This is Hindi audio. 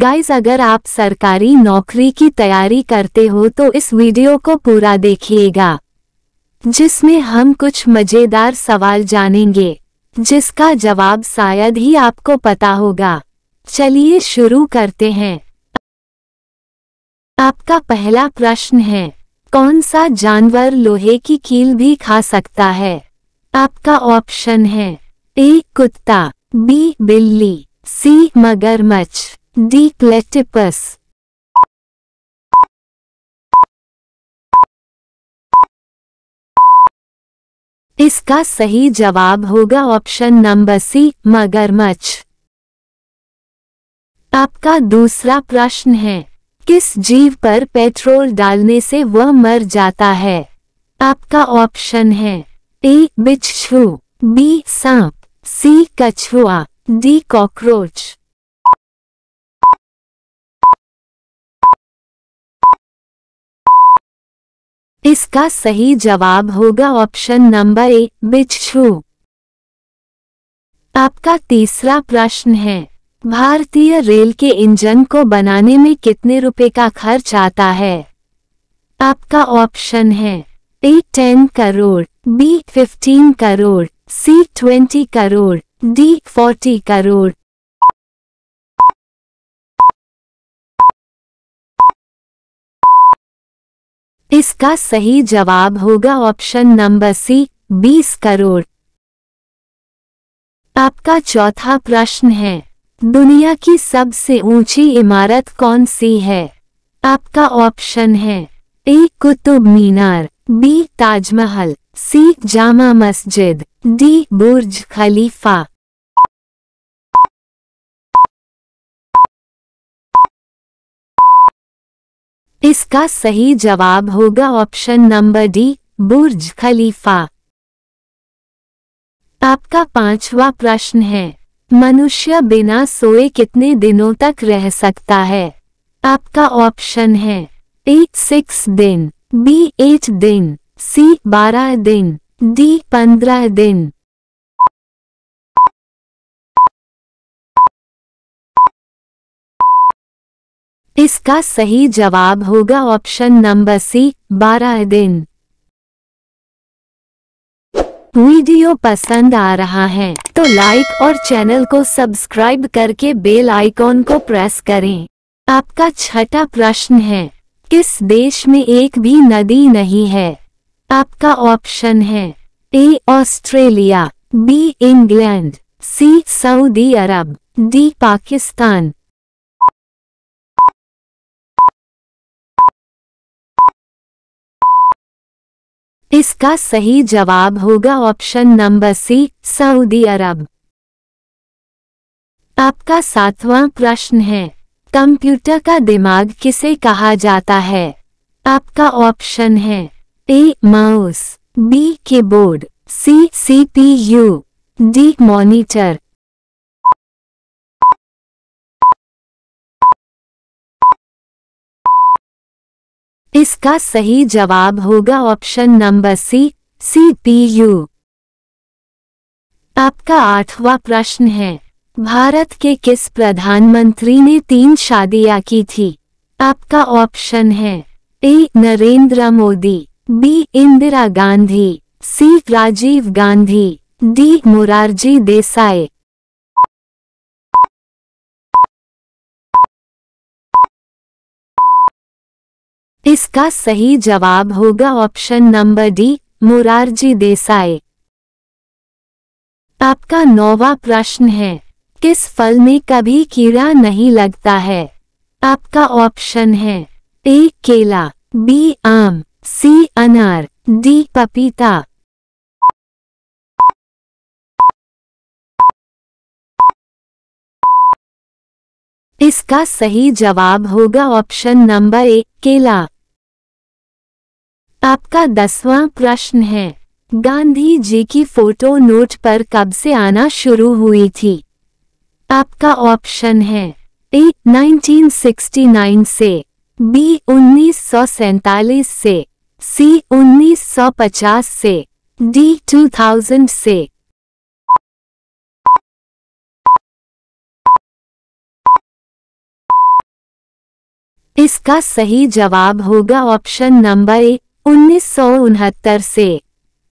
गाइस अगर आप सरकारी नौकरी की तैयारी करते हो तो इस वीडियो को पूरा देखिएगा जिसमें हम कुछ मज़ेदार सवाल जानेंगे जिसका जवाब शायद ही आपको पता होगा चलिए शुरू करते हैं आपका पहला प्रश्न है कौन सा जानवर लोहे की कील भी खा सकता है आपका ऑप्शन है ए कुत्ता बी बिल्ली सी मगरमच्छ Decletipus इसका सही जवाब होगा ऑप्शन नंबर सी मगरमच्छ आपका दूसरा प्रश्न है किस जीव पर पेट्रोल डालने से वह मर जाता है आपका ऑप्शन है ए बिच्छू बी सांप सी कछुआ डी कॉकरोच इसका सही जवाब होगा ऑप्शन नंबर ए बिच्छू आपका तीसरा प्रश्न है भारतीय रेल के इंजन को बनाने में कितने रुपए का खर्च आता है आपका ऑप्शन है A ten crore B fifteen crore C twenty crore D forty crore इसका सही जवाब होगा ऑप्शन नंबर सी बीस करोड़ आपका चौथा प्रश्न है दुनिया की सबसे ऊंची इमारत कौन सी है आपका ऑप्शन है A Qutub Minar B Taj Mahal C Jama Masjid D Burj Khalifa इसका सही जवाब होगा option number D Burj Khalifa आपका पांचवा प्रश्न है मनुष्य बिना सोए कितने दिनों तक रह सकता है आपका ऑप्शन है एट सिक्स दिन बी एट दिन सी बारह दिन डी पंद्रह दिन इसका सही जवाब होगा ऑप्शन नंबर सी बारह दिन वीडियो पसंद आ रहा है तो लाइक और चैनल को सब्सक्राइब करके बेल आइकॉन को प्रेस करें आपका छठा प्रश्न है किस देश में एक भी नदी नहीं है आपका ऑप्शन है A Australia B England C Saudi Arab D Pakistan इसका सही जवाब होगा option number C Saudi Arab आपका सातवां प्रश्न है कंप्यूटर का दिमाग किसे कहा जाता है आपका ऑप्शन है A mouse B keyboard C C P U D monitor इसका सही जवाब होगा ऑप्शन नंबर सी सीपीयू आपका आठवां प्रश्न है भारत के किस प्रधानमंत्री ने तीन शादियां की थी आपका ऑप्शन है A Narendra Modi B Indira Gandhi C Rajiv Gandhi D Morarji Desai इसका सही जवाब होगा option number D Morarji Desai आपका नौवा प्रश्न है किस फल में कभी कीड़ा नहीं लगता है आपका ऑप्शन है ए केला बी आम सी अनार डी पपीता इसका सही जवाब होगा ऑप्शन नंबर ए केला आपका दसवां प्रश्न है गांधी जी की फोटो नोट पर कब से आना शुरू हुई थी आपका ऑप्शन है ए 1969 से बी उन्नीस से सी 1950 से डी 2000 से इसका सही जवाब होगा ऑप्शन नंबर ए उन्नीस से